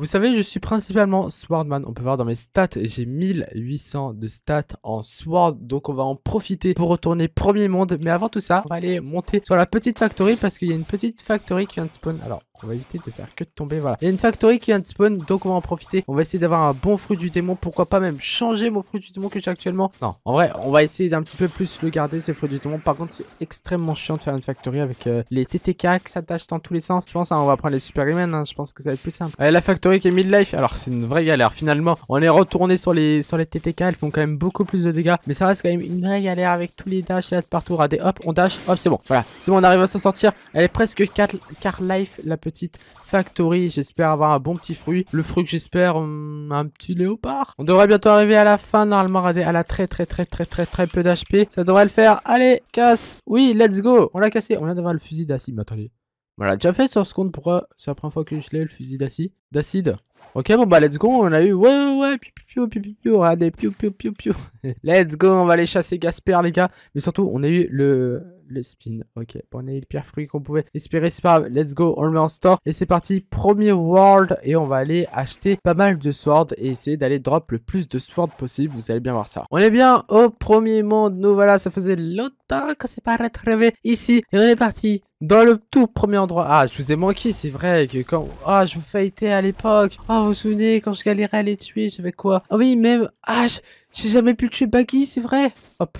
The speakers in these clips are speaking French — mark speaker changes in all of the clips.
Speaker 1: Vous savez, je suis principalement Swordman. On peut voir dans mes stats, j'ai 1800 de stats en Sword. Donc, on va en profiter pour retourner premier monde. Mais avant tout ça, on va aller monter sur la petite factory parce qu'il y a une petite factory qui vient de spawn. Alors, on va éviter de faire que de tomber, voilà. Il y a une factory qui vient de spawn, donc on va en profiter. On va essayer d'avoir un bon fruit du démon. Pourquoi pas même changer mon fruit du démon que j'ai actuellement Non, en vrai, on va essayer d'un petit peu plus le garder, ce fruit du démon. Par contre, c'est extrêmement chiant de faire une factory avec euh, les TTK qui s'attachent dans tous les sens. Tu penses hein, on va prendre les super hein, je pense que ça va être plus simple. Allez, la factory qui est life. alors c'est une vraie galère. Finalement, on est retourné sur les, sur les TTK, elles font quand même beaucoup plus de dégâts. Mais ça reste quand même une vraie galère avec tous les dashs là de partout. Regardez, hop, on dash, hop, c'est bon. Voilà, c'est bon, on arrive à s'en sortir. Elle est presque 4, car life, la petite petite factory. J'espère avoir un bon petit fruit. Le fruit que j'espère, hum, un petit léopard. On devrait bientôt arriver à la fin. Normalement, À elle a très très très très très très peu d'HP. Ça devrait le faire. Allez, casse. Oui, let's go. On l'a cassé. On vient d'avoir le fusil d'acide. Mais attendez. Voilà, déjà fait sur ce compte. Pourquoi c'est la première fois que je l'ai, le fusil d'acide D'acide Ok, bon, bah, let's go. On a eu. Ouais, ouais, ouais. Piou piou piou piu. Regardez, piou piou piou piou let's go. On va aller chasser Gasper, les gars. Mais surtout, on a eu le. Le spin, ok. on a eu le pire fruit qu'on pouvait espérer, c'est pas grave. Let's go, on le met en store. Et c'est parti, premier world. Et on va aller acheter pas mal de swords et essayer d'aller drop le plus de swords possible. Vous allez bien voir ça. On est bien au premier monde. Nous voilà, ça faisait longtemps qu'on s'est pas retrouvé ici. Et on est parti dans le tout premier endroit. Ah, je vous ai manqué, c'est vrai que quand... Ah, je vous faillitais à l'époque. Ah, oh, vous vous souvenez, quand je galérais à les tuer, j'avais quoi Ah oh, oui, même... Ah, j'ai jamais pu tuer Baggy, c'est vrai Hop.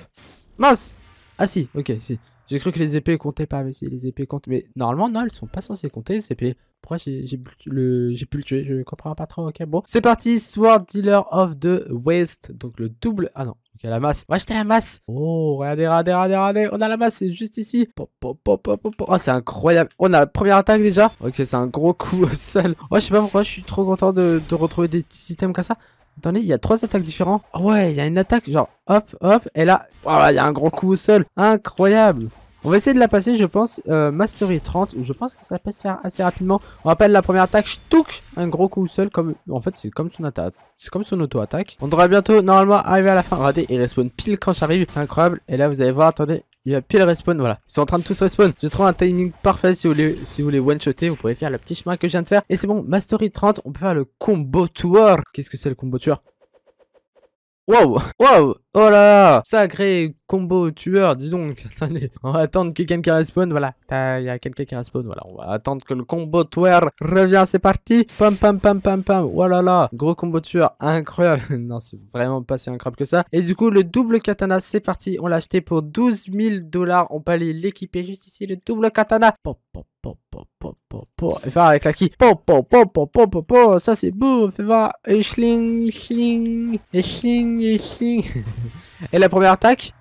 Speaker 1: Mince Ah si, ok, si. J'ai cru que les épées comptaient pas, mais si, les épées comptent. Mais normalement, non, elles sont pas censées compter, les épées. Pourquoi j'ai pu le tuer Je comprends pas trop, ok, bon. C'est parti, Sword Dealer of the West. Donc le double... Ah non, Ok, la masse. Ouais, la masse. Oh, regardez, regardez, regardez, On a la masse, c'est juste ici. Oh, c'est incroyable. On a la première attaque déjà. Ok, c'est un gros coup au sol. Oh, je sais pas pourquoi je suis trop content de, retrouver des petits items comme ça. Attendez, il y a trois attaques différentes. Oh ouais, il y a une attaque, genre, hop, hop, et là, voilà, il y a un gros coup au sol. Incroyable. On va essayer de la passer, je pense, euh, Mastery 30. Je pense que ça peut se faire assez rapidement. On rappelle la première attaque, touc un gros coup seul. comme En fait, c'est comme son attaque. C'est comme son auto-attaque. On devrait bientôt, normalement, arriver à la fin. Regardez, il respawn pile quand j'arrive. C'est incroyable. Et là, vous allez voir, attendez, il va pile respawn, voilà. Ils sont en train de tous respawn. J'ai trouvé un timing parfait si vous voulez, si vous voulez one-shotter. Vous pouvez faire le petit chemin que je viens de faire. Et c'est bon, Mastery 30, on peut faire le combo tour. Qu'est-ce que c'est le combo tour Wow Wow Oh là là Sacré combo tueur, dis donc. Attendez, on va attendre que quelqu'un respawn. Voilà, il y a quelqu'un qui respawn. Voilà, on va attendre que le combo tueur revient. C'est parti. Pam, pam, pam, pam, pam. Voilà. Oh là là, gros combo tueur incroyable. non, c'est vraiment pas si incroyable que ça. Et du coup, le double katana, c'est parti. On l'a acheté pour 12 000 dollars. On peut aller l'équiper juste ici. Le double katana. Pop, pop, pop, pop, pop, pop, pop. Et faire avec la qui. Pop, pom, pop, Ça, c'est beau. Fais voir. Et et la première attaque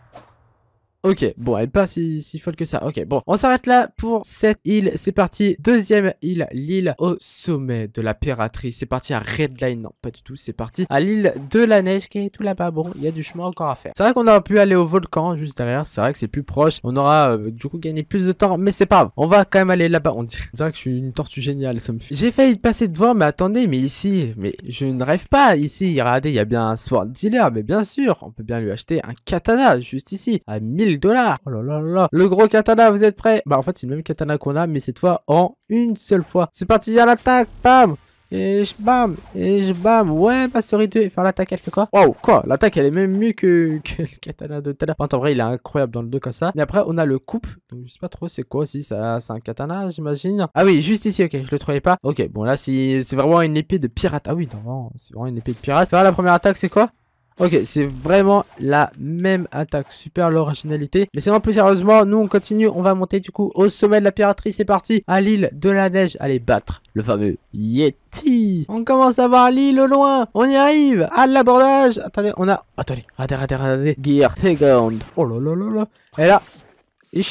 Speaker 1: Ok, bon, elle est pas si, folle que ça. Ok, bon, on s'arrête là pour cette île. C'est parti. Deuxième île, l'île au sommet de la piraterie. C'est parti à Redline. Non, pas du tout. C'est parti à l'île de la neige qui est tout là-bas. Bon, il y a du chemin encore à faire. C'est vrai qu'on aura pu aller au volcan juste derrière. C'est vrai que c'est plus proche. On aura euh, du coup gagné plus de temps, mais c'est pas grave. On va quand même aller là-bas. On dirait que je suis une tortue géniale. Ça me fait. J'ai failli passer devant, mais attendez, mais ici, mais je ne rêve pas. Ici, regardez, il y a bien un sword dealer, mais bien sûr, on peut bien lui acheter un katana juste ici à 1000 dollars. Oh là là Le gros katana, vous êtes prêts Bah en fait, c'est le même katana qu'on a, mais cette fois en une seule fois. C'est parti à l'attaque, bam et je bam, et je bam, ouais, Mastery 2. E faire l'attaque, elle fait quoi Wow, quoi L'attaque, elle est même mieux que, le katana de en vrai, il est incroyable dans le 2 comme ça. Mais après, on a le coupe. je sais pas trop c'est quoi si ça, c'est un katana, j'imagine. Ah oui, juste ici, ok, je le trouvais pas. Ok, bon, là, c'est vraiment une épée de pirate. Ah oui, non, c'est vraiment une épée de pirate. Alors la première attaque, c'est quoi Ok, c'est vraiment la même attaque. Super l'originalité. Mais vraiment plus sérieusement, nous on continue. On va monter du coup au sommet de la piraterie. C'est parti. À l'île de la neige. Allez, battre le fameux Yeti. On commence à voir l'île au loin. On y arrive. À l'abordage. Attendez, on a... Attendez, attendez, attendez. Gear second. Oh là là là là. Et là. Et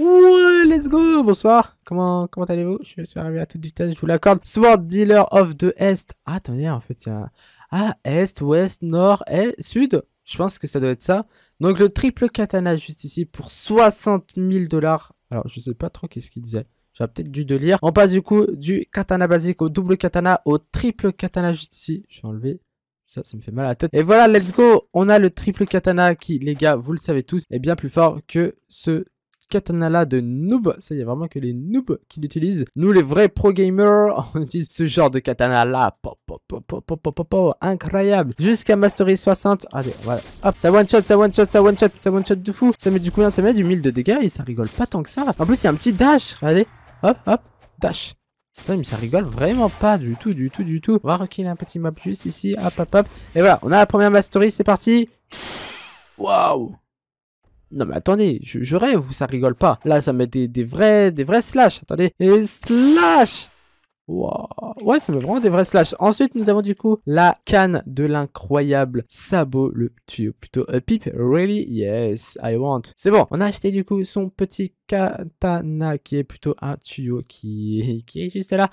Speaker 1: Ouais, let's go Bonsoir Comment comment allez-vous Je suis arrivé à toute vitesse, je vous l'accorde. Sword Dealer of the Est. attendez, en fait, il y a... Ah, est, ouest, nord, et sud. Je pense que ça doit être ça. Donc le triple katana juste ici pour 60 000 dollars. Alors je sais pas trop qu'est-ce qu'il disait. J'aurais peut-être dû de lire. On passe du coup du katana basique au double katana au triple katana juste ici. Je vais enlever. Ça, ça me fait mal à la tête. Et voilà, let's go On a le triple katana qui, les gars, vous le savez tous, est bien plus fort que ce Katana là de noob. Ça, y a vraiment que les noobs qui l'utilisent. Nous, les vrais pro gamers, on utilise ce genre de katana là. Pop, Incroyable. Jusqu'à Mastery 60. Allez, voilà. Hop, ça one shot, ça one shot, ça one shot, ça one shot de fou. Ça met du coup Ça met du 1000 de dégâts et ça rigole pas tant que ça. En plus, c'est un petit dash. allez, Hop, hop, dash. mais ça rigole vraiment pas du tout, du tout, du tout. On va a un petit map juste ici. Hop, hop, hop. Et voilà, on a la première mastery, c'est parti. Waouh non mais attendez, je, rêve ça rigole pas. Là ça met des, vrais des vrais slash. Attendez. des slash Wow. Ouais, ça met vraiment des vrais slash. Ensuite, nous avons du coup la canne de l'incroyable sabot, le tuyau plutôt. A pipe, really? Yes, I want. C'est bon, on a acheté du coup son petit katana qui est plutôt un tuyau qui, qui est juste là.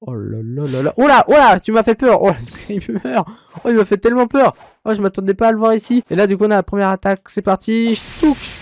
Speaker 1: Oh là là là là. Oh là, oh là, tu m'as fait peur. Oh, fait peur. Oh, il m'a fait tellement peur. Oh, je m'attendais pas à le voir ici. Et là, du coup, on a la première attaque. C'est parti. Je Touche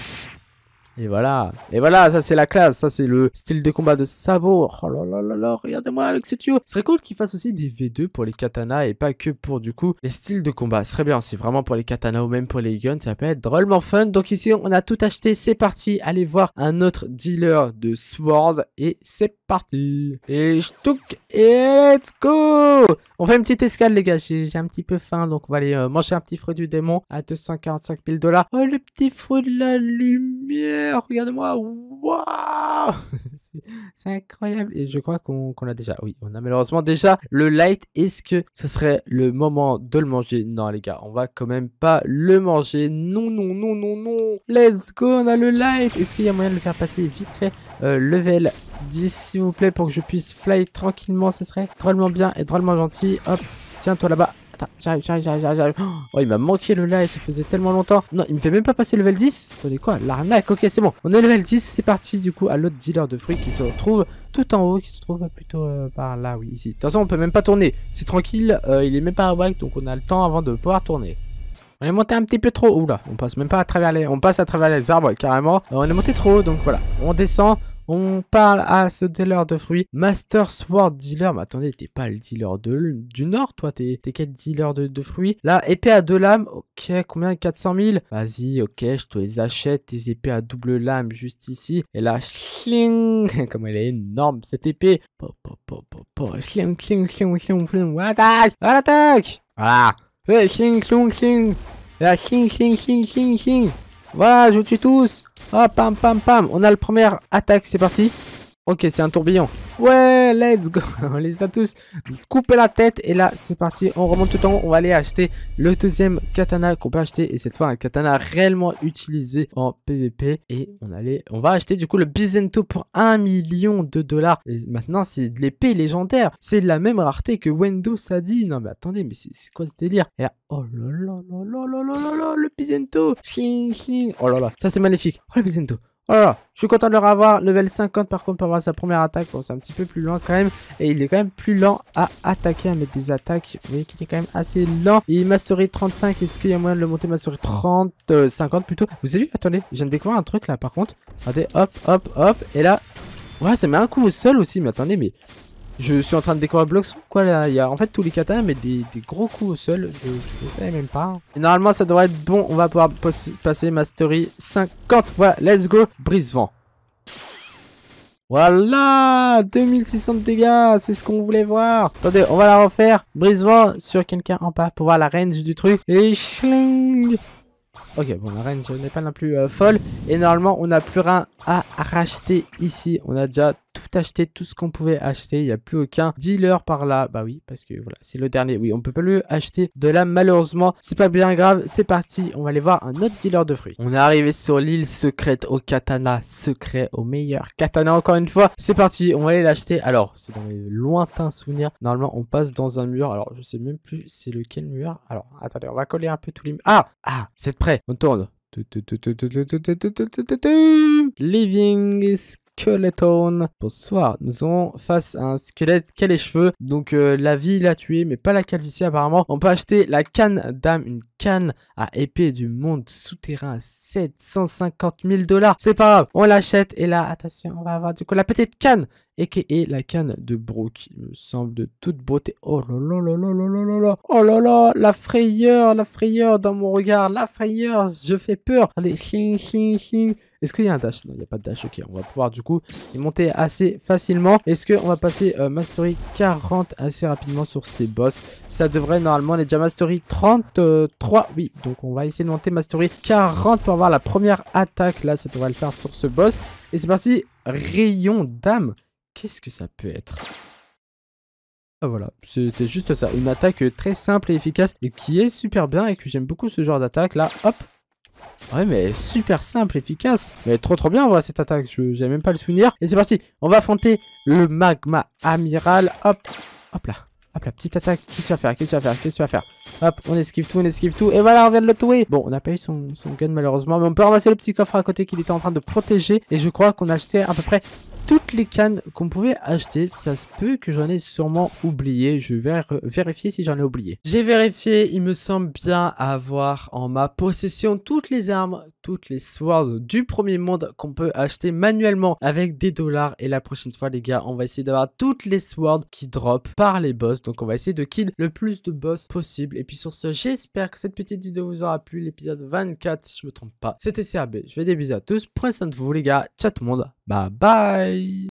Speaker 1: et voilà. Et voilà, ça c'est la classe. Ça c'est le style de combat de Savo Oh là là là là, regardez-moi avec ce tuyau. Ce serait cool qu'il fasse aussi des V2 pour les katanas et pas que pour du coup les styles de combat. Ce serait bien. C'est vraiment pour les katanas ou même pour les guns. Ça peut être drôlement fun. Donc ici, on a tout acheté. C'est parti. Allez voir un autre dealer de Sword. Et c'est parti. Et ch'touk. Et let's go. On fait une petite escale, les gars. J'ai un petit peu faim. Donc on va aller euh, manger un petit fruit du démon à 245 000 dollars. Oh, le petit fruit de la lumière. Regardez regarde-moi, waouh C'est incroyable. Et je crois qu'on a déjà, oui, on a malheureusement déjà le light. Est-ce que ce serait le moment de le manger Non, les gars, on va quand même pas le manger. Non, non, non, non, non. Let's go, on a le light. Est-ce qu'il y a moyen de le faire passer vite fait euh, level 10 s'il vous plaît pour que je puisse fly tranquillement ce serait drôlement bien et drôlement gentil hop tiens toi là-bas j'arrive, j'arrive, j'arrive, j'arrive. Oh, il m'a manqué le light, ça faisait tellement longtemps. Non, il me fait même pas passer level 10. Attendez quoi L'arnaque, ok, c'est bon. On est level 10, c'est parti du coup à l'autre dealer de fruits qui se retrouve tout en haut, qui se trouve plutôt euh, par là, oui, ici. De toute façon, on peut même pas tourner. C'est tranquille, euh, il est même pas à donc on a le temps avant de pouvoir tourner. On est monté un petit peu trop haut là, on passe même pas à travers les... On passe à travers les arbres carrément. Euh, on est monté trop haut donc voilà. On descend, on parle à ce dealer de fruits, Master Sword Dealer. Mais attendez, t'es pas le dealer du Nord, toi, t'es quel dealer de, fruits Là, épée à deux lames, ok, combien 400 000 Vas-y, ok, je te les achète, tes épées à double lame juste ici. Et là, ching, comme elle est énorme cette épée. Po, po, po, po, po, Shling schling, à l'attaque, Voilà, ching, ching, ching, là, ching, ching, ching, voilà, je vous tue tous. Ah, pam, pam, pam. On a le première attaque, c'est parti. Ok, c'est un tourbillon. Ouais, let's go. On les a tous coupé la tête. Et là, c'est parti. On remonte tout le temps, On va aller acheter le deuxième katana qu'on peut acheter. Et cette fois, un katana réellement utilisé en PvP. Et on, allait... on va acheter du coup le Bizento pour 1 million de dollars. Et maintenant, c'est de l'épée légendaire. C'est la même rareté que Wendo Sadi. Non, mais attendez, mais c'est quoi ce délire Et là, oh là là là là là là là, le Bizento. Oh là là, ça c'est magnifique. Oh le Bizento. Voilà, oh je suis content de le revoir. Level 50 par contre pour avoir sa première attaque. Bon, c'est un petit peu plus loin quand même. Et il est quand même plus lent à attaquer, à mettre des attaques. Vous voyez qu'il est quand même assez lent. Il est mastery 35. Est-ce qu'il y a moyen de le monter mastery 30, 50 euh, plutôt Vous avez vu Attendez, je viens de découvrir un truc là par contre. Regardez, hop, hop, hop. Et là, ouais, ça met un coup au sol aussi. Mais attendez, mais je suis en train de découvrir Bloxon, quoi là. Il y a en fait tous les katas, mais des, gros coups au sol. Je, sais savais même pas. Et normalement, ça devrait être bon. On va pouvoir passer Mastery 50. Voilà, let's go. Brise-vent. Voilà 2600 de dégâts, c'est ce qu'on voulait voir Attendez, on va la refaire Brise-vent sur quelqu'un en bas pour voir la range du truc. Et schling Ok, bon, la range n'est pas la plus euh, folle. Et normalement, on n'a plus rien à racheter ici. On a déjà tout acheter, tout ce qu'on pouvait acheter. Il n'y a plus aucun dealer par là. Bah oui, parce que voilà, c'est le dernier. Oui, on peut pas lui acheter de là, malheureusement. C'est pas bien grave. C'est parti. On va aller voir un autre dealer de fruits. On est arrivé sur l'île secrète au katana. Secret au meilleur katana, encore une fois. C'est parti. On va aller l'acheter. Alors, c'est dans les lointains souvenirs. Normalement, on passe dans un mur. Alors, je sais même plus c'est lequel mur. Alors, attendez, on va coller un peu tous les Ah Ah c'est prêt, On tourne. Living Skeleton. Bonsoir, nous sommes face à un squelette qui a les cheveux. Donc euh, la vie l'a tué, mais pas la calvitie apparemment. On peut acheter la canne d'âme, une canne à épée du monde souterrain à 750 000 dollars. C'est pas grave, on l'achète et là, attention, on va avoir du coup la petite canne est la canne de Brooke. Il me semble de toute beauté. Oh là là là là là là là Oh là là La frayeur, la frayeur dans mon regard, la frayeur Je fais peur Allez, ching, ching, ching est-ce qu'il y a un dash Non, il n'y a pas de dash. Ok, on va pouvoir du coup y monter assez facilement. Est-ce qu'on va passer euh, Mastery 40 assez rapidement sur ces boss Ça devrait normalement, on déjà Mastery 33. Oui, donc on va essayer de monter Mastery 40 pour avoir la première attaque. Là, ça devrait le faire sur ce boss. Et c'est parti, rayon d'âme. Qu'est-ce que ça peut être Ah, voilà, c'était juste ça, une attaque très simple et efficace et qui est super bien et que j'aime beaucoup ce genre d'attaque là, hop Ouais mais super simple, et efficace, mais trop trop bien voilà cette attaque, Je n'avais même pas le souvenir Et c'est parti, on va affronter le magma amiral, hop, hop là, hop là, petite attaque, qu'est-ce qu'il va faire, qu'est-ce qu'il va faire, qu'est-ce qu'il va faire Hop, on esquive tout, on esquive tout, et voilà, on vient de le tuer Bon, on n'a pas eu son, son gun malheureusement, mais on peut ramasser le petit coffre à côté qu'il était en train de protéger Et je crois qu'on a acheté à peu près toutes les cannes qu'on pouvait acheter. Ça se peut que j'en ai sûrement oublié. Je vais vérifier si j'en ai oublié. J'ai vérifié, il me semble bien avoir en ma possession toutes les armes, toutes les swords du premier monde qu'on peut acheter manuellement avec des dollars. Et la prochaine fois, les gars, on va essayer d'avoir toutes les swords qui drop par les boss. Donc, on va essayer de kill le plus de boss possible. Et puis, sur ce, j'espère que cette petite vidéo vous aura plu. L'épisode 24, si je me trompe pas, c'était CRB. Je fais des bisous à tous. Prenez soin de vous, les gars. Ciao tout le monde. Bye bye